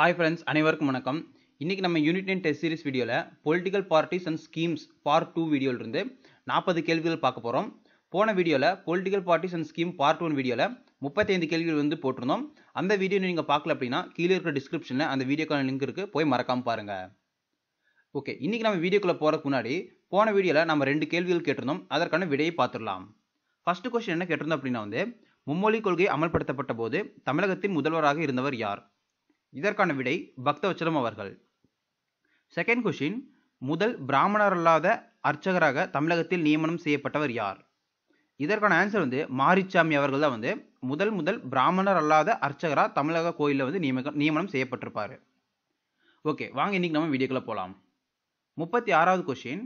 Hi friends அனைவருக்கும் வணக்கம் இன்றைக்கி நம்ம யூனிட் நைன் டெஸ்ட் சீரிஸ் வீடியோவில் political parties and schemes part two வீடியோலேருந்து நாற்பது கேள்விகள் பார்க்க போகிறோம் போன வீடியோவில் political parties and scheme part one வீடியோவில் முப்பத்தைந்து கேள்விகள் வந்து போட்டிருந்தோம் அந்த வீடியோ நீங்கள் பார்க்கல அப்படின்னா கீழே இருக்கிற டிஸ்கிரிப்ஷனில் அந்த வீடியோக்கான லிங்க் இருக்குது போய் மறக்காமல் பாருங்கள் ஓகே இன்றைக்கி நம்ம வீடியோக்குள்ளே போகிறதுக்கு முன்னாடி போன வீடியோவில் நம்ம ரெண்டு கேள்விகள் கேட்டிருந்தோம் அதற்கான விடையை பார்த்துடலாம் ஃபஸ்ட்டு கொஸ்டின் என்ன கேட்டிருந்தோம் அப்படின்னா வந்து மும்மொழி கொள்கை அமல்படுத்தப்பட்ட போது தமிழகத்தின் முதல்வராக இருந்தவர் யார் இதற்கான விடை பக்தவச்சலம் அவர்கள் செகண்ட் கொஷின் முதல் பிராமணரல்லாத அர்ச்சகராக தமிழகத்தில் நியமனம் செய்யப்பட்டவர் யார் இதற்கான ஆன்சர் வந்து மாரிச்சாமி அவர்கள் தான் வந்து முதல் முதல் பிராமணர் அல்லாத அர்ச்சகராக தமிழக கோயிலில் வந்து நியமக நியமனம் செய்யப்பட்டிருப்பார் ஓகே வாங்க இன்றைக்கி நம்ம வீடியோக்கில் போகலாம் முப்பத்தி ஆறாவது கொஷின்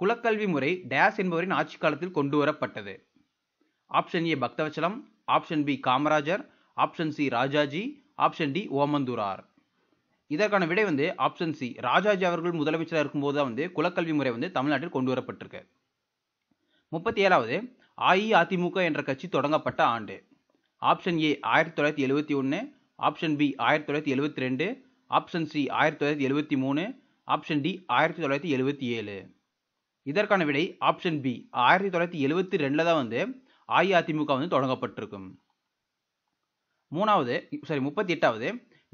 குலக்கல்வி முறை டேஸ் என்பவரின் ஆட்சி காலத்தில் கொண்டு வரப்பட்டது option A Bhaktavatsalam option B Kamarajar option C Rajaji option D Omandurar இதற்கான விடை வந்து ஆப்ஷன் சி ராஜாஜி அவர்கள் முதலமைச்சராக இருக்கும்போது தான் வந்து குலக்கல்வி முறை வந்து தமிழ்நாட்டில் கொண்டு வரப்பட்டிருக்கு முப்பத்தி ஏழாவது அஇஅதிமுக என்ற கட்சி தொடங்கப்பட்ட ஆண்டு ஆப்ஷன் ஏ ஆயிரத்தி தொள்ளாயிரத்தி எழுபத்தி ஒன்று ஆப்ஷன் பி ஆயிரத்தி தொள்ளாயிரத்தி எழுபத்தி ரெண்டு ஆப்ஷன் சி ஆயிரத்தி தொள்ளாயிரத்தி எழுபத்தி மூணு ஆப்ஷன் டி ஆயிரத்தி தொள்ளாயிரத்தி எழுபத்தி ஏழு இதற்கான விடை ஆப்ஷன் பி ஆயிரத்தி தொள்ளாயிரத்தி எழுபத்தி ரெண்டில் தான் வந்து அஇஅதிமுக வந்து தொடங்கப்பட்டிருக்கும் மூணாவது சாரி முப்பத்தி எட்டாவது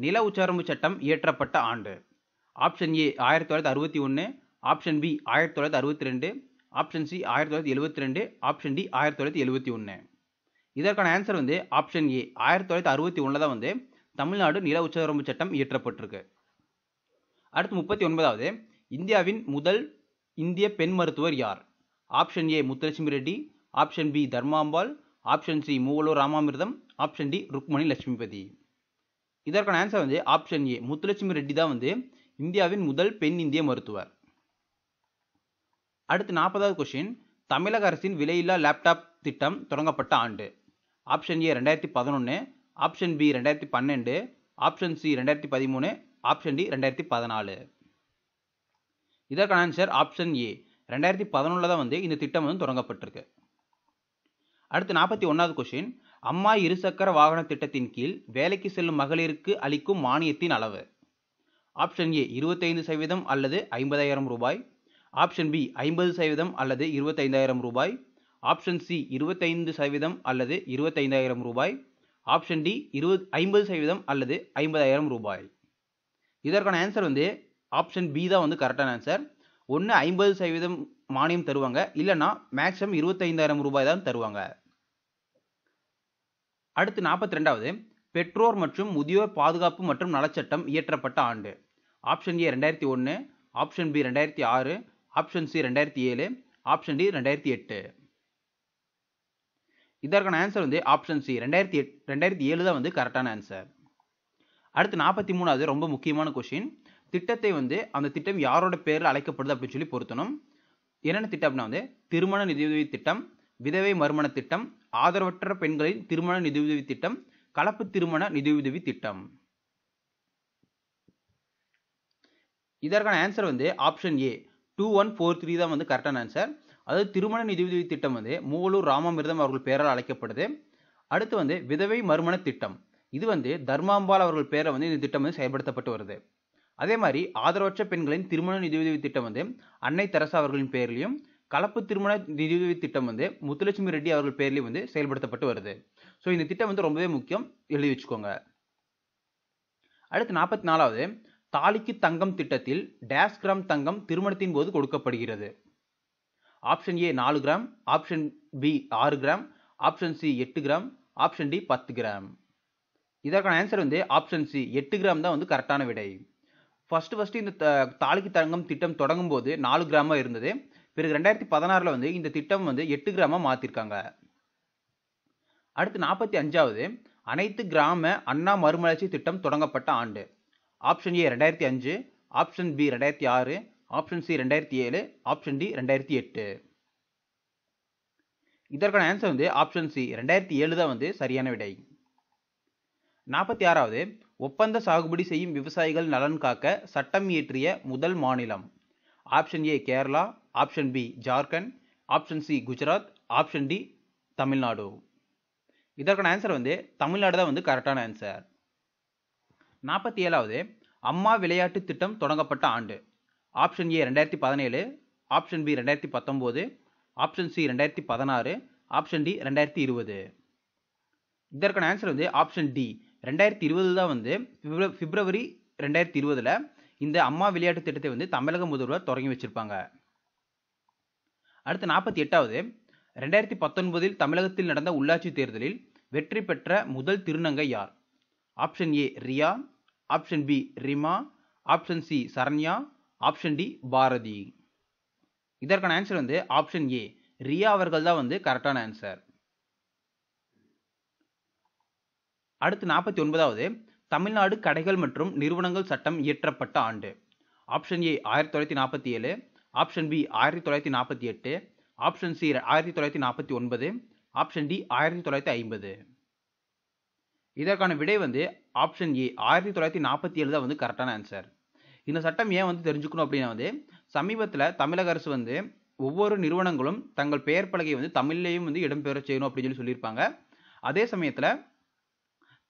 நில உச்சரம்பு சட்டம் இயற்றப்பட்ட ஆண்டு ஆப்ஷன் ஏ ஆயிரத்தி தொள்ளாயிரத்தி அறுபத்தி ஒன்று ஆப்ஷன் பி ஆயிரத்தி தொள்ளாயிரத்தி அறுபத்தி ரெண்டு ஆப்ஷன் சி ஆயிரத்தி தொள்ளாயிரத்தி எழுபத்தி ரெண்டு ஆப்ஷன் டி ஆயிரத்தி தொள்ளாயிரத்தி எழுபத்தி ஒன்று இதற்கான ஆன்சர் வந்து ஆப்ஷன் ஏ ஆயிரத்தி தொள்ளாயிரத்தி அறுபத்தி ஒன்றில் தான் வந்து தமிழ்நாடு நில உச்சரம்பு சட்டம் இயற்றப்பட்டிருக்கு அடுத்து முப்பத்தி ஒன்பதாவது இந்தியாவின் முதல் இந்திய பெண் மருத்துவர் யார் option A Muthulakshmi Reddy option B Dharmambal option C Moovalur Ramamirtham option D Rukmani Lakshmipathi இதற்கான ஆன்சர் வந்து ஆப்ஷன் ஏ முத்துலட்சுமி ரெட்டி தான் வந்து இந்தியாவின் முதல் பெண் இந்திய மருத்துவர் அடுத்து நாற்பதாவது கொஷின் தமிழக அரசின் விலையில்லா லேப்டாப் திட்டம் தொடங்கப்பட்ட ஆண்டு ஆப்ஷன் ஏ ரெண்டாயிரத்தி பதினொன்று ஆப்ஷன் பி ரெண்டாயிரத்தி பன்னெண்டு ஆப்ஷன் சி ரெண்டாயிரத்தி பதிமூணு ஆப்ஷன் டி ரெண்டாயிரத்தி பதினாலு இதற்கான ஆன்சர் ஆப்ஷன் ஏ ரெண்டாயிரத்தி பதினொன்றில் தான் வந்து இந்த திட்டம் வந்து தொடங்கப்பட்டிருக்கு அடுத்து நாற்பத்தி ஒன்றாவது கொஷின் அம்மா இருசக்கர வாகன திட்டத்தின் கீழ் வேலைக்கு செல்லும் மகளிருக்கு அளிக்கும் மானியத்தின் அளவு ஆப்ஷன் ஏ இருபத்தைந்து சதவீதம் அல்லது ஐம்பதாயிரம் ரூபாய் ஆப்ஷன் பி ஐம்பது சதவீதம் அல்லது இருபத்தைந்தாயிரம் ரூபாய் ஆப்ஷன் சி இருபத்தைந்து சதவீதம் அல்லது இருபத்தைந்தாயிரம் ரூபாய் ஆப்ஷன் டி இருபது ஐம்பது சதவீதம் அல்லது ஐம்பதாயிரம் ரூபாய் இதற்கான ஆன்சர் வந்து ஆப்ஷன் பி தான் வந்து கரெக்டான ஆன்சர் ஒன்று ஐம்பது சதவீதம் மானியம் தருவாங்க இல்லைன்னா மேக்ஸிமம் இருபத்தைந்தாயிரம் ரூபாய் தான் தருவாங்க அடுத்து நாற்பத்தி ரெண்டாவது பெற்றோர் மற்றும் முதியோர் பாதுகாப்பு மற்றும் நலச்சட்டம் இயற்றப்பட்ட ஆண்டு ஆப்ஷன் ஏ ரெண்டாயிரத்தி ஒன்று ஆப்ஷன் பி ரெண்டாயிரத்தி ஆறு ஆப்ஷன் சி ரெண்டாயிரத்தி ஏழு ஆப்ஷன் டி ரெண்டாயிரத்தி எட்டு இதற்கான ஆன்சர் வந்து ஆப்ஷன் சி ரெண்டாயிரத்தி எட் ரெண்டாயிரத்தி ஏழு தான் வந்து கரெக்டான ஆன்சர் அடுத்து நாற்பத்தி மூணாவது ரொம்ப முக்கியமான கொஷின் திட்டத்தை வந்து அந்த திட்டம் யாரோட பேரில் அழைக்கப்படுது அப்படின்னு சொல்லி பொருத்தணும் என்னென்ன திட்டம் அப்படின்னா வந்து திருமண நிதியுதவி திட்டம் விதவை மறுமண திட்டம் ஆதரவற்ற பெண்களின் திருமண நிதியுதவி திட்டம் கலப்பு திருமண நிதியுதவி திட்டம் இதற்கான ஆன்சர் வந்து option A two one four three தான் வந்து கரெக்டான ஆன்சர் அதாவது திருமண நிதியுதவி திட்டம் வந்து மூவலூர் ராமாமிர்தம் அவர்கள் பெயரால் அழைக்கப்படுது அடுத்து வந்து விதவை மறுமண திட்டம் இது வந்து தர்மாம்பால் அவர்கள் பெயரை வந்து இந்த திட்டம் வந்து செயல்படுத்தப்பட்டு வருது அதே மாதிரி ஆதரவற்ற பெண்களின் திருமண நிதியுதவி திட்டம் வந்து அன்னை தெரசா அவர்களின் பெயர்லையும் கலப்பு திருமண நிதியுதவி திட்டம் வந்து முத்துலட்சுமி ரெட்டி அவர்கள் பேர்லேயும் வந்து செயல்படுத்தப்பட்டு வருது ஸோ இந்த திட்டம் வந்து ரொம்பவே முக்கியம் எழுதி வச்சுக்கோங்க அடுத்து நாற்பத்தி நாலாவது தாலிக்கு தங்கம் திட்டத்தில் டேஷ் கிராம் தங்கம் திருமணத்தின் போது கொடுக்கப்படுகிறது ஆப்ஷன் ஏ நாலு கிராம் ஆப்ஷன் பி ஆறு கிராம் ஆப்ஷன் சி எட்டு கிராம் ஆப்ஷன் டி பத்து கிராம் இதற்கான ஆன்சர் வந்து ஆப்ஷன் சி எட்டு கிராம் தான் வந்து கரெக்டான விடை ஃபஸ்ட்டு ஃபஸ்ட்டு இந்த தாலிக்கு தங்கம் திட்டம் தொடங்கும் போது நாலு கிராமாக இருந்தது பிறகு ரெண்டாயிரத்தி பதினாறில் வந்து இந்த திட்டம் வந்து எட்டு கிராமம் மாற்றிருக்காங்க அடுத்து நாற்பத்தி அஞ்சாவது அனைத்து கிராம அண்ணா மறுமலர்ச்சி திட்டம் தொடங்கப்பட்ட ஆண்டு ஆப்ஷன் ஏ ரெண்டாயிரத்தி அஞ்சு ஆப்ஷன் பி ரெண்டாயிரத்தி ஆறு ஆப்ஷன் சி ரெண்டாயிரத்தி ஏழு ஆப்ஷன் டி ரெண்டாயிரத்தி எட்டு இதற்கான ஆன்சர் வந்து ஆப்ஷன் சி ரெண்டாயிரத்தி ஏழு தான் வந்து சரியான விடை நாற்பத்தி ஆறாவது ஒப்பந்த சாகுபடி செய்யும் விவசாயிகள் நலன் காக்க சட்டம் இயற்றிய முதல் மாநிலம் option A Kerala option B Jharkhand option C Gujarat option D Tamil Nadu இதற்கான ஆன்சர் வந்து தமிழ்நாடு தான் வந்து கரெக்டான ஆன்சர் நாற்பத்தி ஏழாவது அம்மா விளையாட்டு திட்டம் தொடங்கப்பட்ட ஆண்டு ஆப்ஷன் ஏ ரெண்டாயிரத்தி பதினேழு ஆப்ஷன் பி ரெண்டாயிரத்தி பத்தொம்போது ஆப்ஷன் சி ரெண்டாயிரத்தி பதினாறு ஆப்ஷன் டி ரெண்டாயிரத்தி இருபது இதற்கான ஆன்சர் வந்து ஆப்ஷன் டி ரெண்டாயிரத்தி இருபது தான் வந்து பிப்ரவரி ரெண்டாயிரத்தி இருபதில் இந்த அம்மா விளையாட்டு திட்டத்தை வந்து தமிழக முதல்வர் தொடங்கி வச்சுருப்பாங்க அடுத்து நாற்பத்தி எட்டாவது ரெண்டாயிரத்தி பத்தொன்பதில் தமிழகத்தில் நடந்த உள்ளாட்சி தேர்தலில் வெற்றி பெற்ற முதல் திருநங்கை யார் option A Riya option B Rima option C Saranya option D Bharathi இதற்கான ஆன்சர் வந்து ஆப்ஷன் ஏ ரியா அவர்கள் தான் வந்து கரெக்டான ஆன்சர் அடுத்து நாற்பத்தி ஒன்பதாவது தமிழ்நாடு கடைகள் மற்றும் நிறுவனங்கள் சட்டம் இயற்றப்பட்ட ஆண்டு ஆப்ஷன் ஏ ஆயிரத்தி தொள்ளாயிரத்தி நாற்பத்தி ஏழு ஆப்ஷன் பி ஆயிரத்தி தொள்ளாயிரத்தி நாற்பத்தி எட்டு ஆப்ஷன் சி ஆயிரத்தி தொள்ளாயிரத்தி நாற்பத்தி ஒன்பது ஆப்ஷன் டி ஆயிரத்தி தொள்ளாயிரத்தி ஐம்பது இதற்கான விடை வந்து ஆப்ஷன் ஏ ஆயிரத்தி தொள்ளாயிரத்தி நாற்பத்தி ஏழு தான் வந்து கரெக்டான ஆன்சர் இந்த சட்டம் ஏன் வந்து தெரிஞ்சுக்கணும் அப்படின்னா வந்து சமீபத்தில் தமிழக அரசு வந்து ஒவ்வொரு நிறுவனங்களும் தங்கள் பெயர் பலகையை வந்து தமிழ்லேயும் வந்து இடம்பெற செய்யணும் அப்படின்னு சொல்லி சொல்லியிருப்பாங்க அதே சமயத்தில்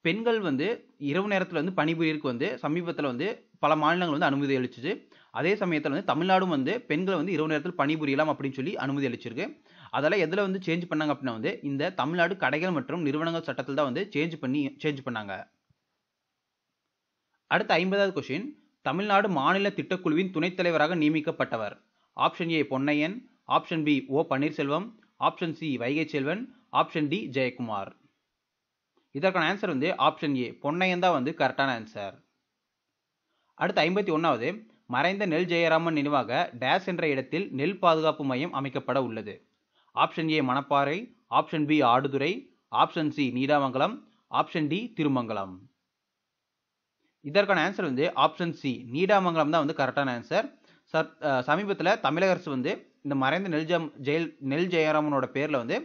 பெண்கள் வந்து இரவு நேரத்தில் வந்து பணிபுரியருக்கு வந்து சமீபத்தில் வந்து பல மாநிலங்கள் வந்து அனுமதி அளிச்சிச்சு அதே சமயத்தில் வந்து தமிழ்நாடும் வந்து பெண்களை வந்து இரவு நேரத்தில் பணிபுரியலாம் அப்படின்னு சொல்லி அனுமதி அளிச்சிருக்கு அதெல்லாம் எதில் வந்து சேஞ்ச் பண்ணாங்க அப்படின்னா வந்து இந்த தமிழ்நாடு கடைகள் மற்றும் நிறுவனங்கள் சட்டத்தில் தான் வந்து சேஞ்ச் பண்ணி சேஞ்ச் பண்ணாங்க அடுத்த ஐம்பதாவது கொஷின் தமிழ்நாடு மாநில திட்டக்குழுவின் துணைத் தலைவராக நியமிக்கப்பட்டவர் option A Ponnaiyan option B O Panneerselvam option C Vaigai Selvan option D Jayakumar இதற்கான ஆன்சர் வந்து ஆப்ஷன் ஏ பொன்னையன் தான் வந்து கரெக்டான ஆன்சர் அடுத்து ஐம்பத்தி ஒன்றாவது மறைந்த நெல் ஜெயராமன் நினைவாக டேஸ் என்ற இடத்தில் நெல் பாதுகாப்பு மையம் அமைக்கப்பட உள்ளது option A Manapparai option B Aduthurai option C Needamangalam option D Thirumangalam இதற்கான ஆன்சர் வந்து ஆப்ஷன் சி நீடாமங்கலம் தான் வந்து கரெக்டான ஆன்சர் சமீபத்தில் தமிழக அரசு வந்து இந்த மறைந்த நெல் ஜம் ஜெயல் நெல் ஜெயராமனோட பேரில் வந்து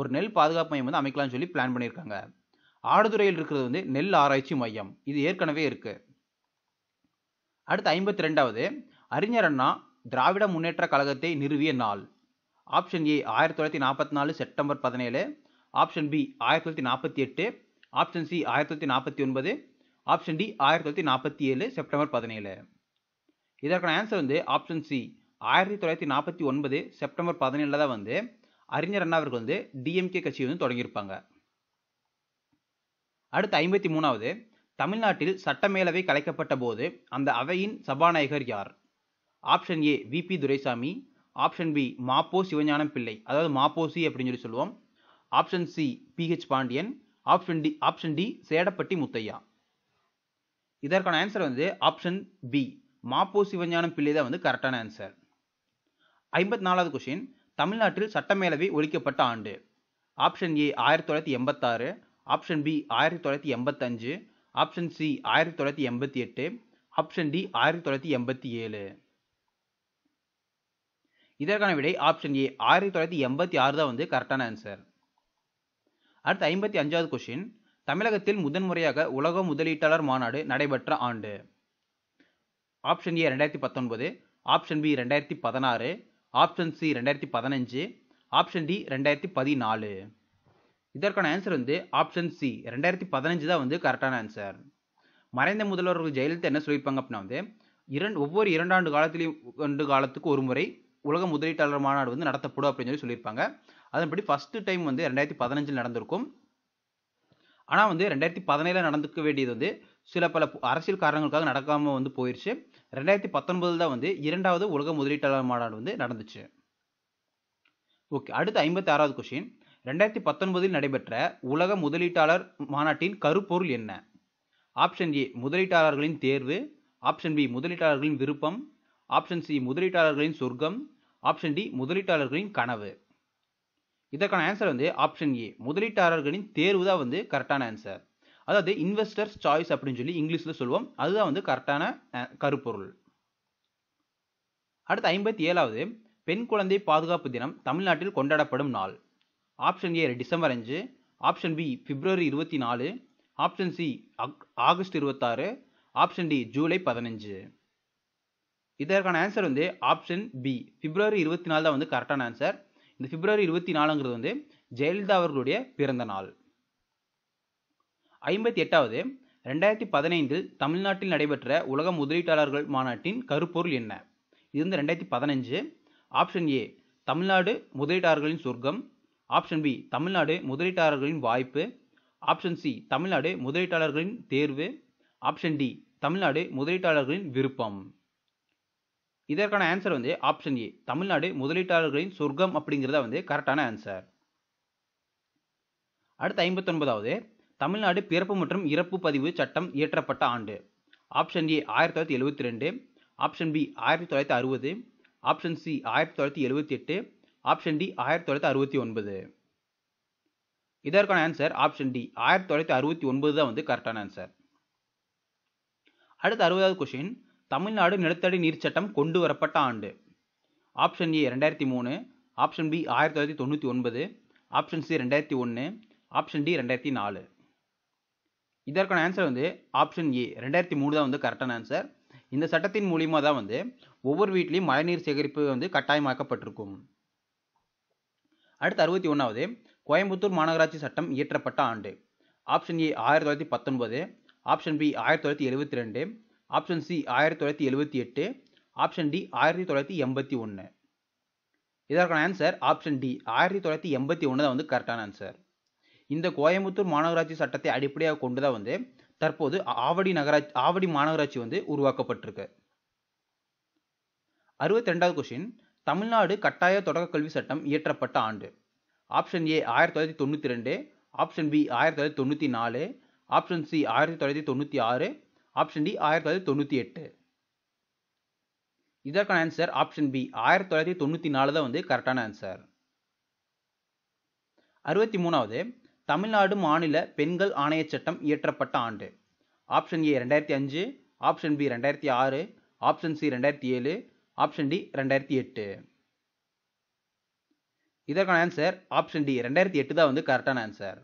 ஒரு நெல் பாதுகாப்பு மையம் வந்து அமைக்கலாம்னு சொல்லி பிளான் பண்ணியிருக்காங்க ஆடுதுறையில் இருக்கிறது வந்து நெல் ஆராய்ச்சி மையம் இது ஏற்கனவே இருக்குது அடுத்து ஐம்பத்தி ரெண்டாவது அறிஞர் அண்ணா திராவிட முன்னேற்ற கழகத்தை நிறுவிய நாள் ஆப்ஷன் ஏ ஆயிரத்தி தொள்ளாயிரத்தி நாற்பத்தி நாலு செப்டம்பர் பதினேழு ஆப்ஷன் பி ஆயிரத்தி தொள்ளாயிரத்தி நாற்பத்தி எட்டு ஆப்ஷன் சி ஆயிரத்தி தொள்ளாயிரத்தி நாற்பத்தி ஒன்பது ஆப்ஷன் டி ஆயிரத்தி தொள்ளாயிரத்தி நாற்பத்தி ஏழு செப்டம்பர் பதினேழு இதற்கான ஆன்சர் வந்து ஆப்ஷன் சி ஆயிரத்தி தொள்ளாயிரத்தி நாற்பத்தி ஒன்பது செப்டம்பர் பதினேழில் தான் வந்து அறிஞர் அண்ணா அவர்கள் வந்து டிஎம்கே கட்சி வந்து தொடங்கியிருப்பாங்க அடுத்து ஐம்பத்தி மூணாவது தமிழ்நாட்டில் சட்டமேலவை கலைக்கப்பட்ட போது அந்த அவையின் சபாநாயகர் யார் option A V P Duraisamy option B Mapo Sivagnanam Pillai அதாவது மாப்போசி அப்படின்னு சொல்லி சொல்லுவோம் option C PH Pandian option D option D Sedapatti Muthiah இதற்கான ஆன்சர் வந்து ஆப்ஷன் பி மாப்போ சிவஞானம் பிள்ளை தான் வந்து கரெக்டான ஆன்சர் ஐம்பத்தி நாலாவது கொஷின் தமிழ்நாட்டில் சட்டமேலவை ஒழிக்கப்பட்ட ஆண்டு ஆப்ஷன் ஏ ஆயிரத்தி தொள்ளாயிரத்தி எண்பத்தாறு ஆப்ஷன் பி ஆயிரத்தி தொள்ளாயிரத்தி எண்பத்தஞ்சு ஆப்ஷன் சி ஆயிரத்தி தொள்ளாயிரத்தி எண்பத்தி எட்டு ஆப்ஷன் டி ஆயிரத்தி தொள்ளாயிரத்தி எண்பத்தி ஏழு இதற்கான விடை ஆப்ஷன் ஏ ஆயிரத்தி தொள்ளாயிரத்தி எண்பத்தி ஆறு தான் வந்து கரெக்டான ஆன்சர் அடுத்து ஐம்பத்தி அஞ்சாவது கொஷின் தமிழகத்தில் முதன்முறையாக உலக முதலீட்டாளர் மாநாடு நடைபெற்ற ஆண்டு ஆப்ஷன் ஏ ரெண்டாயிரத்தி பத்தொன்பது ஆப்ஷன் பி ரெண்டாயிரத்தி பதினாறு ஆப்ஷன் சி ரெண்டாயிரத்தி பதினஞ்சு ஆப்ஷன் டி ரெண்டாயிரத்தி பதினாலு இதற்கான ஆன்சர் வந்து ஆப்ஷன் சி ரெண்டாயிரத்தி பதினஞ்சு தான் வந்து கரெக்டான ஆன்சர் மறைந்த முதல்வர்கள் ஜெயலலிதா என்ன சொல்லியிருப்பாங்க அப்படின்னா வந்து இரண்டு ஒவ்வொரு இரண்டாண்டு காலத்திலையும் ரெண்டு காலத்துக்கு ஒரு முறை உலக முதலீட்டாளர் மாநாடு வந்து நடத்தப்படும் அப்படின்னு சொல்லி சொல்லியிருப்பாங்க அதன்படி ஃபஸ்ட்டு டைம் வந்து ரெண்டாயிரத்தி பதினஞ்சில் நடந்திருக்கும் ஆனால் வந்து ரெண்டாயிரத்தி பதினேழில் நடந்துக்க வேண்டியது வந்து சில பல அரசியல் காரணங்களுக்காக நடக்காமல் வந்து போயிடுச்சு ரெண்டாயிரத்தி பத்தொன்பதில் தான் வந்து இரண்டாவது உலக முதலீட்டாளர் மாநாடு வந்து நடந்துச்சு ஓகே அடுத்து ஐம்பத்தி ஆறாவது கொஷின் ரெண்டாயிரத்தி பத்தொன்பதில் நடைபெற்ற உலக முதலீட்டாளர் மாநாட்டின் கருப்பொருள் என்ன ஆப்ஷன் ஏ முதலீட்டாளர்களின் தேர்வு ஆப்ஷன் பி முதலீட்டாளர்களின் விருப்பம் ஆப்ஷன் சி முதலீட்டாளர்களின் சொர்க்கம் ஆப்ஷன் டி முதலீட்டாளர்களின் கனவு இதற்கான ஆன்சர் வந்து ஆப்ஷன் ஏ முதலீட்டாளர்களின் தேர்வு தான் வந்து கரெக்டான ஆன்சர் அதாவது இன்வெஸ்டர்ஸ் சாய்ஸ் அப்படின்னு சொல்லி இங்கிலீஷில் சொல்லுவோம் அதுதான் வந்து கரெக்டான கருப்பொருள் அடுத்து ஐம்பத்தி ஏழாவது பெண் குழந்தை பாதுகாப்பு தினம் தமிழ்நாட்டில் கொண்டாடப்படும் நாள் ஆப்ஷன் ஏ டிசம்பர் அஞ்சு ஆப்ஷன் பி பிப்ரவரி இருபத்தி நாலு ஆப்ஷன் சி ஆகஸ்ட் இருபத்தாறு ஆப்ஷன் டி ஜூலை பதினஞ்சு இதற்கான ஆன்சர் வந்து ஆப்ஷன் பி பிப்ரவரி இருபத்தி நாலு தான் வந்து கரெக்டான ஆன்சர் இந்த பிப்ரவரி இருபத்தி நாலுங்கிறது வந்து ஜெயலலிதா அவர்களுடைய பிறந்த நாள் ஐம்பத்தி எட்டாவது ரெண்டாயிரத்தி பதினைந்தில் தமிழ்நாட்டில் நடைபெற்ற உலக முதலீட்டாளர்கள் மாநாட்டின் கருப்பொருள் என்ன இது வந்து ரெண்டாயிரத்தி பதினஞ்சு ஆப்ஷன் ஏ தமிழ்நாடு முதலீட்டாளர்களின் சொர்க்கம் ஆப்ஷன் பி தமிழ்நாடு முதலீட்டாளர்களின் வாய்ப்பு ஆப்ஷன் சி தமிழ்நாடு முதலீட்டாளர்களின் தேர்வு ஆப்ஷன் டி தமிழ்நாடு முதலீட்டாளர்களின் விருப்பம் இதற்கான ஆன்சர் வந்து ஆப்ஷன் ஏ தமிழ்நாடு முதலீட்டாளர்களின் சொர்க்கம் அப்படிங்கிறத வந்து கரெக்டான ஆன்சர் அடுத்த ஐம்பத்தொன்பதாவது தமிழ்நாடு பிறப்பு மற்றும் இறப்பு பதிவு சட்டம் இயற்றப்பட்ட ஆண்டு ஆப்ஷன் ஏ ஆயிரத்தி தொள்ளாயிரத்தி எழுபத்தி ரெண்டு ஆப்ஷன் பி ஆயிரத்தி தொள்ளாயிரத்தி அறுபது ஆப்ஷன் சி ஆயிரத்தி தொள்ளாயிரத்தி எழுபத்தி எட்டு ஆப்ஷன் டி ஆயிரத்தி தொள்ளாயிரத்தி அறுபத்தி ஒன்பது இதற்கான ஆன்சர் ஆப்ஷன் டி ஆயிரத்தி தொள்ளாயிரத்தி அறுபத்தி ஒன்பது தான் வந்து கரெக்டான ஆன்சர் அடுத்த அறுபதாவது கொஷின் தமிழ்நாடு நிலத்தடி நீர் சட்டம் கொண்டு வரப்பட்ட ஆண்டு ஆப்ஷன் ஏ ரெண்டாயிரத்தி மூணு ஆப்ஷன் பி ஆயிரத்தி தொள்ளாயிரத்தி தொண்ணூற்றி ஒன்பது ஆப்ஷன் சி ரெண்டாயிரத்தி ஒன்று ஆப்ஷன் டி ரெண்டாயிரத்தி நாலு இதற்கான ஆன்சர் வந்து ஆப்ஷன் ஏ ரெண்டாயிரத்தி மூணு தான் வந்து கரெக்டான ஆன்சர் இந்த சட்டத்தின் மூலியமாக தான் வந்து ஒவ்வொரு வீட்லேயும் மழைநீர் சேகரிப்பு வந்து கட்டாயமாக்கப்பட்டிருக்கும் அடுத்து அறுபத்தி ஒன்றாவது கோயம்புத்தூர் மாநகராட்சி சட்டம் இயற்றப்பட்ட ஆண்டு ஆப்ஷன் ஏ ஆயிரத்தி தொள்ளாயிரத்தி பத்தொன்பது ஆப்ஷன் பி ஆயிரத்தி தொள்ளாயிரத்தி எழுபத்தி ரெண்டு ஆப்ஷன் சி ஆயிரத்தி தொள்ளாயிரத்தி எழுபத்தி எட்டு ஆப்ஷன் டி ஆயிரத்தி தொள்ளாயிரத்தி எண்பத்தி ஒன்று இதற்கான ஆன்சர் ஆப்ஷன் டி ஆயிரத்தி தொள்ளாயிரத்தி எண்பத்தி ஒன்று தான் வந்து கரெக்டான ஆன்சர் இந்த கோயம்புத்தூர் மாநகராட்சி சட்டத்தை அடிப்படையாக கொண்டு தான் வந்து தற்போது ஆவடி நகராட்சி ஆவடி மாநகராட்சி வந்து உருவாக்கப்பட்டிருக்கு அறுபத்தி ரெண்டாவது கொஷின் தமிழ்நாடு கட்டாய தொடக்க கல்வி சட்டம் இயற்றப்பட்ட ஆண்டு ஆப்ஷன் ஏ ஆயிரத்தி தொள்ளாயிரத்தி தொண்ணூற்றி ரெண்டு ஆப்ஷன் பி ஆயிரத்தி தொள்ளாயிரத்தி தொண்ணூற்றி நாலு ஆப்ஷன் சி ஆயிரத்தி தொள்ளாயிரத்தி தொண்ணூற்றி ஆறு ஆப்ஷன் டி ஆயிரத்தி தொள்ளாயிரத்தி தொண்ணூற்றி எட்டு இதற்கான ஆன்சர் ஆப்ஷன் பி ஆயிரத்தி தொள்ளாயிரத்தி தொண்ணூற்றி நாலு தான் வந்து கரெக்டான ஆன்சர் அறுபத்தி மூணாவது தமிழ்நாடு மாநில பெண்கள் ஆணைய சட்டம் இயற்றப்பட்ட ஆண்டு ஆப்ஷன் ஏ ரெண்டாயிரத்தி அஞ்சு ஆப்ஷன் பி ரெண்டாயிரத்தி ஆறு ஆப்ஷன் சி ரெண்டாயிரத்தி ஏழு ஆப்ஷன் டி ரெண்டாயிரத்தி எட்டு இதற்கான ஆன்சர் ஆப்ஷன் டி ரெண்டாயிரத்தி எட்டு தான் வந்து கரெக்டான ஆன்சர்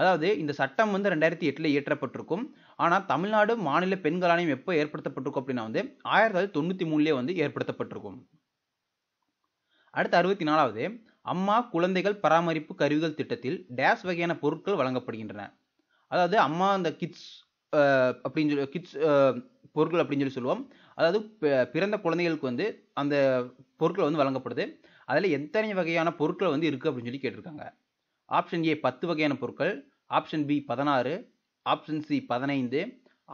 அதாவது இந்த சட்டம் வந்து ரெண்டாயிரத்தி எட்டில் இயற்றப்பட்டிருக்கும் ஆனால் தமிழ்நாடு மாநில பெண்கள் ஆணையம் எப்போ ஏற்படுத்தப்பட்டிருக்கும் அப்படின்னா வந்து ஆயிரத்தி தொள்ளாயிரத்தி தொண்ணூற்றி மூணுலேயே வந்து ஏற்படுத்தப்பட்டிருக்கும் அடுத்து அறுபத்தி நாலாவது அம்மா குழந்தைகள் பராமரிப்பு கருவிகள் திட்டத்தில் டேஷ் வகையான பொருட்கள் வழங்கப்படுகின்றன அதாவது அம்மா அந்த கிட்ஸ் அப்படின்னு சொல்லி கிட்ஸ் பொருட்கள் அப்படின்னு சொல்லி சொல்லுவோம் அதாவது பிறந்த குழந்தைகளுக்கு வந்து அந்த பொருட்கள் வந்து வழங்கப்படுது அதில் எத்தனை வகையான பொருட்கள் வந்து இருக்குது அப்படின்னு சொல்லி கேட்டிருக்காங்க ஆப்ஷன் ஏ பத்து வகையான பொருட்கள் ஆப்ஷன் பி பதினாறு ஆப்ஷன் சி பதினைந்து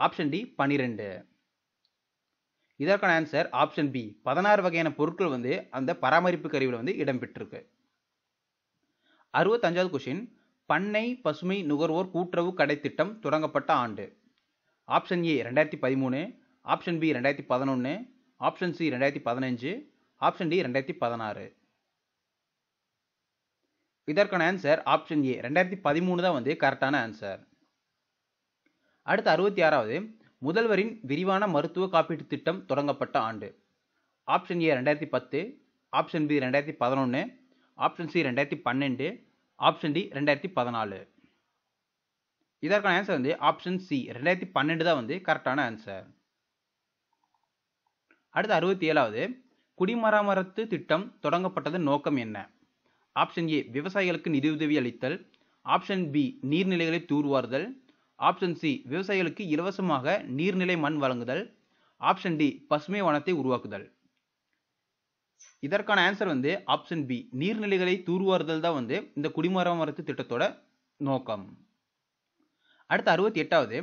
ஆப்ஷன் டி பன்னிரெண்டு இதற்கான ஆன்சர் ஆப்ஷன் பி பதினாறு வகையான பொருட்கள் வந்து அந்த பராமரிப்பு கருவியில் வந்து இடம்பெற்றிருக்கு அறுபத்தஞ்சாவது கொஷின் பண்ணை பசுமை நுகர்வோர் கூட்டுறவு கடை திட்டம் தொடங்கப்பட்ட ஆண்டு ஆப்ஷன் ஏ ரெண்டாயிரத்தி பதிமூணு ஆப்ஷன் பி ரெண்டாயிரத்தி பதினொன்று ஆப்ஷன் சி ரெண்டாயிரத்தி பதினஞ்சு ஆப்ஷன் டி ரெண்டாயிரத்தி பதினாறு இதற்கான ஆன்சர் ஆப்ஷன் ஏ ரெண்டாயிரத்தி பதிமூணு தான் வந்து கரெக்டான ஆன்சர் அடுத்து அறுபத்தி ஆறாவது முதல்வரின் விரிவான மருத்துவ காப்பீட்டு திட்டம் தொடங்கப்பட்ட ஆண்டு ஆப்ஷன் ஏ ரெண்டாயிரத்தி பத்து ஆப்ஷன் பி ரெண்டாயிரத்தி பதினொன்று ஆப்ஷன் சி ரெண்டாயிரத்தி பன்னெண்டு ஆப்ஷன் டி ரெண்டாயிரத்தி பதினாலு இதற்கான ஆன்சர் வந்து ஆப்ஷன் சி ரெண்டாயிரத்தி பன்னெண்டு தான் வந்து கரெக்டான ஆன்சர் அடுத்து அறுபத்தி ஏழாவது குடிமராமரத்து திட்டம் தொடங்கப்பட்டதன் நோக்கம் என்ன ஆப்ஷன் ஏ விவசாயிகளுக்கு நிதியுதவி அளித்தல் ஆப்ஷன் பி நீர்நிலைகளை தூர்வாறுதல் ஆப்ஷன் சி விவசாயிகளுக்கு இலவசமாக நீர்நிலை மண் வழங்குதல் ஆப்ஷன் டி பசுமை வனத்தை உருவாக்குதல் இதற்கான ஆன்சர் வந்து ஆப்ஷன் பி நீர்நிலைகளை தூர்வாறுதல் தான் வந்து இந்த குடிமராமரத்து திட்டத்தோட நோக்கம் அடுத்து அறுபத்தி எட்டாவது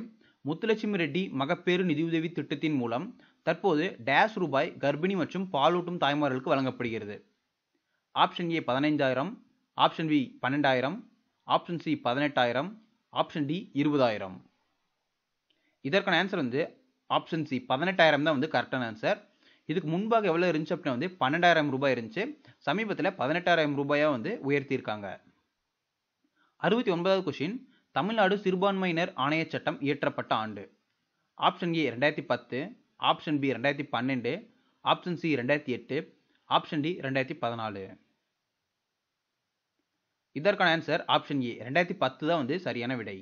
முத்துலட்சுமி ரெட்டி மகப்பேறு நிதியுதவி திட்டத்தின் மூலம் தற்போது டேஷ் ரூபாய் கர்ப்பிணி மற்றும் பாலூட்டும் தாய்மார்களுக்கு வழங்கப்படுகிறது ஆப்ஷன் ஏ பதினைந்தாயிரம் ஆப்ஷன் பி பன்னெண்டாயிரம் ஆப்ஷன் சி பதினெட்டாயிரம் ஆப்ஷன் டி இருபதாயிரம் இதற்கான ஆன்சர் வந்து ஆப்ஷன் சி பதினெட்டாயிரம் தான் வந்து கரெக்டான ஆன்சர் இதுக்கு முன்பாக எவ்வளோ இருந்துச்சு அப்படின்னா வந்து பன்னெண்டாயிரம் ரூபாய் இருந்துச்சு சமீபத்தில் பதினெட்டாயிரம் ரூபாயாக வந்து உயர்த்தியிருக்காங்க அறுபத்தி ஒன்பதாவது கொஷின் தமிழ்நாடு சிறுபான்மையினர் ஆணைய சட்டம் இயற்றப்பட்ட ஆண்டு ஆப்ஷன் ஏ ரெண்டாயிரத்தி பத்து ஆப்ஷன் பி ரெண்டாயிரத்தி பன்னெண்டு ஆப்ஷன் சி ரெண்டாயிரத்தி எட்டு ஆப்ஷன் டி ரெண்டாயிரத்தி பதினாலு இதற்கான ஆன்சர் ஆப்ஷன் ஏ ரெண்டாயிரத்தி பத்து தான் வந்து சரியான விடை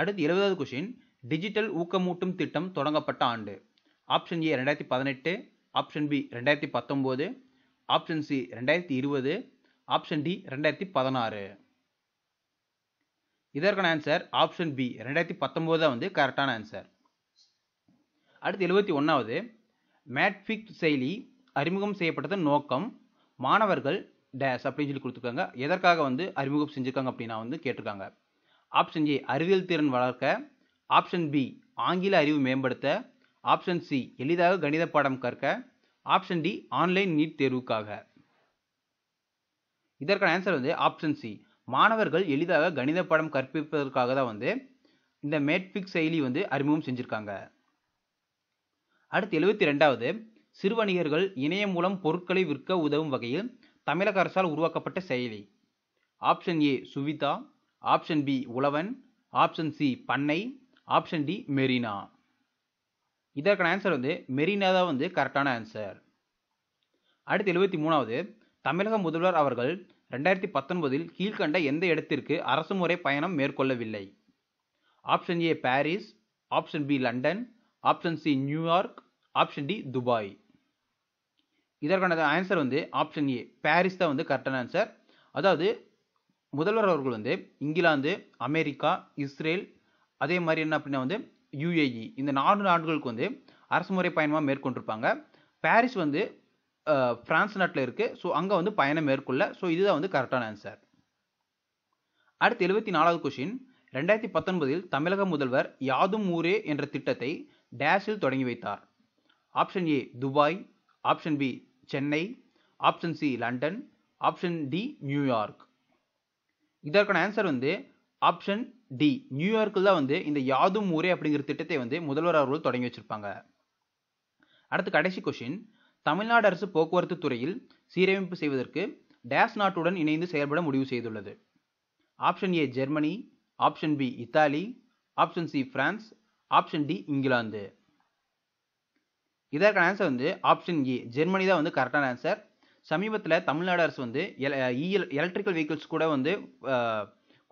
அடுத்து இருபதாவது கொஷின் டிஜிட்டல் ஊக்கமூட்டும் திட்டம் தொடங்கப்பட்ட ஆண்டு ஆப்ஷன் ஏ ரெண்டாயிரத்தி பதினெட்டு ஆப்ஷன் பி ரெண்டாயிரத்தி பத்தொம்போது ஆப்ஷன் சி ரெண்டாயிரத்தி இருபது ஆப்ஷன் டி ரெண்டாயிரத்தி பதினாறு இதற்கான ஆன்சர் ஆப்ஷன் பி ரெண்டாயிரத்தி பத்தொம்போது தான் வந்து கரெக்டான ஆன்சர் அடுத்து எழுபத்தி ஒன்றாவது மேட்ஃபிக் செயலி அறிமுகம் செய்யப்பட்டதன் நோக்கம் மாணவர்கள் டேஸ் அப்படின்னு சொல்லி கொடுத்துருக்காங்க எதற்காக வந்து அறிமுகம் செஞ்சுருக்காங்க அப்படின்னா வந்து கேட்டிருக்காங்க ஆப்ஷன் ஏ அறிவியல் திறன் வளர்க்க ஆப்ஷன் பி ஆங்கில அறிவு மேம்படுத்த ஆப்ஷன் சி எளிதாக கணித பாடம் கற்க ஆப்ஷன் டி ஆன்லைன் நீட் தேர்வுக்காக இதற்கான ஆன்சர் வந்து ஆப்ஷன் சி மாணவர்கள் எளிதாக கணித பாடம் கற்பிப்பதற்காக தான் வந்து இந்த மேட்பிக் செயலி வந்து அறிமுகம் செஞ்சுருக்காங்க அடுத்து எழுபத்தி ரெண்டாவது சிறு வணிகர்கள் இணையம் மூலம் பொருட்களை விற்க உதவும் வகையில் தமிழக அரசால் உருவாக்கப்பட்ட செயலி option A Suvidha option B Uzhavan option C Pannai option D Marina இதற்கான ஆன்சர் வந்து மெரினா தான் வந்து கரெக்டான ஆன்சர் அடுத்து எழுபத்தி மூணாவது தமிழக முதல்வர் அவர்கள் ரெண்டாயிரத்தி பத்தொன்பதில் கீழ்கண்ட எந்த இடத்திற்கு அரசுமுறை பயணம் மேற்கொள்ளவில்லை option A Paris option B London option C New York option D Dubai இதற்கான ஆன்சர் வந்து ஆப்ஷன் ஏ பாரிஸ் தான் வந்து கரெக்டான ஆன்சர் அதாவது முதல்வர் அவர்கள் வந்து இங்கிலாந்து அமெரிக்கா இஸ்ரேல் அதே மாதிரி என்ன அப்படின்னா வந்து யுஏஇ e. இந்த நான்கு நாடுகளுக்கு வந்து அரசுமுறை பயணமாக மேற்கொண்டிருப்பாங்க பாரிஸ் வந்து ஃப்ரான்ஸ் நாட்டில் இருக்குது ஸோ அங்கே வந்து பயணம் மேற்கொள்ள ஸோ இதுதான் வந்து கரெக்டான ஆன்சர் அடுத்து எழுபத்தி நாலாவது கொஷின் ரெண்டாயிரத்தி பத்தொன்பதில் தமிழக முதல்வர் யாதும் ஊரே என்ற திட்டத்தை டேஷில் தொடங்கி வைத்தார் option A Dubai option B Chennai option C London option D New York இதற்கான ஆன்சர் வந்து ஆப்ஷன் டி நியூயார்க்கில் தான் வந்து இந்த யாதும் ஊரே அப்படிங்கிற திட்டத்தை வந்து முதல்வர் அவர்கள் தொடங்கி வச்சுருப்பாங்க அடுத்து கடைசி கொஷின் தமிழ்நாடு அரசு போக்குவரத்து துறையில் சீரமைப்பு செய்வதற்கு டேஸ் நாட்டுடன் இணைந்து செயல்பட முடிவு செய்துள்ளது option A Germany option B Italy option C France option D இங்கிலாந்து இதற்கான ஆன்சர் வந்து ஆப்ஷன் ஏ ஜெர்மனி தான் வந்து கரெக்டான ஆன்சர் சமீபத்தில் தமிழ்நாடு அரசு வந்து இஎல் எலக்ட்ரிக்கல் வெஹிக்கிள்ஸ் கூட வந்து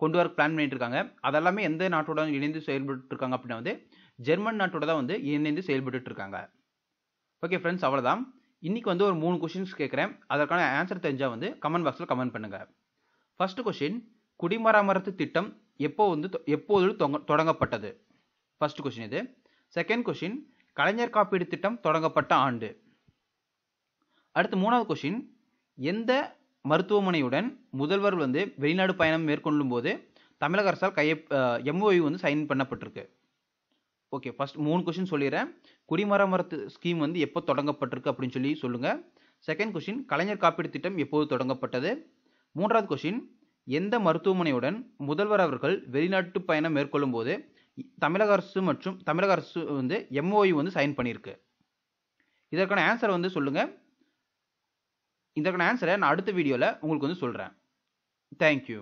கொண்டு வர பிளான் பண்ணிட்டு இருக்காங்க அதெல்லாமே எந்த நாட்டோட இணைந்து செயல்பட்டு இருக்காங்க அப்படின்னா வந்து ஜெர்மன் நாட்டோட தான் வந்து இணைந்து செயல்பட்டு இருக்காங்க ஓகே ஃப்ரெண்ட்ஸ் அவ்வளோதான் இன்றைக்கி வந்து ஒரு மூணு கொஷின்ஸ் கேட்குறேன் அதற்கான ஆன்சர் தெரிஞ்சால் வந்து கமெண்ட் பாக்ஸில் கமெண்ட் பண்ணுங்கள் ஃபஸ்ட்டு கொஷின் குடிமராமரத்து திட்டம் எப்போ வந்து எப்போது தொடங்கப்பட்டது ஃபஸ்ட் கொஷின் இது செகண்ட் கொஷின் கலைஞர் காப்பீடு திட்டம் தொடங்கப்பட்ட ஆண்டு அடுத்து மூணாவது கொஷின் எந்த மருத்துவமனையுடன் முதல்வர் வந்து வெளிநாடு பயணம் மேற்கொள்ளும் போது தமிழக அரசால் கைய எம்ஓயு வந்து சைன் பண்ணப்பட்டிருக்கு ஓகே ஃபஸ்ட் மூணு கொஷின் சொல்லிடுறேன் குடிமரமரத்து ஸ்கீம் வந்து எப்போ தொடங்கப்பட்டிருக்கு அப்படின்னு சொல்லி சொல்லுங்கள் செகண்ட் கொஷின் கலைஞர் காப்பீடு திட்டம் எப்போது தொடங்கப்பட்டது மூன்றாவது கொஷின் எந்த மருத்துவமனையுடன் முதல்வர் அவர்கள் வெளிநாட்டு பயணம் மேற்கொள்ளும் போது தமிழக அரசு மற்றும் தமிழக அரசு வந்து எம்ஓயு வந்து சைன் பண்ணியிருக்கு இதற்கான ஆன்சரை வந்து சொல்லுங்கள் இதற்கான ஆன்சரை நான் அடுத்த வீடியோவில் உங்களுக்கு வந்து சொல்கிறேன் தேங்க்யூ